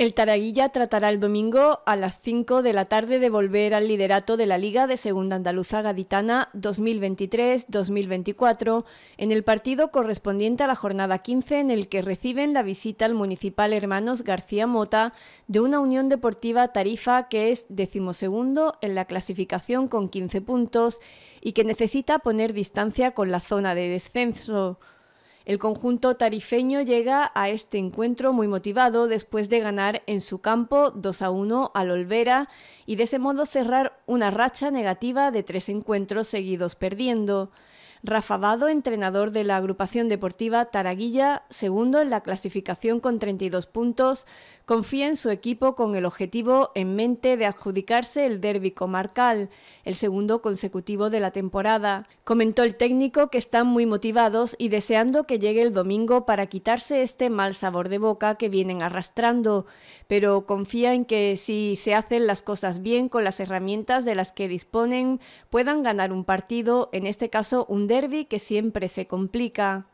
El Taraguilla tratará el domingo a las 5 de la tarde de volver al liderato de la Liga de Segunda Andaluza Gaditana 2023-2024 en el partido correspondiente a la jornada 15 en el que reciben la visita al Municipal Hermanos García Mota de una Unión Deportiva Tarifa que es decimosegundo en la clasificación con 15 puntos y que necesita poner distancia con la zona de descenso. El conjunto tarifeño llega a este encuentro muy motivado después de ganar en su campo 2 a 1 al Olvera y de ese modo cerrar una racha negativa de tres encuentros seguidos perdiendo. Rafa entrenador de la agrupación deportiva Taraguilla, segundo en la clasificación con 32 puntos, confía en su equipo con el objetivo en mente de adjudicarse el derbi comarcal, el segundo consecutivo de la temporada. Comentó el técnico que están muy motivados y deseando que llegue el domingo para quitarse este mal sabor de boca que vienen arrastrando, pero confía en que si se hacen las cosas bien con las herramientas de las que disponen, puedan ganar un partido, en este caso un derby que siempre se complica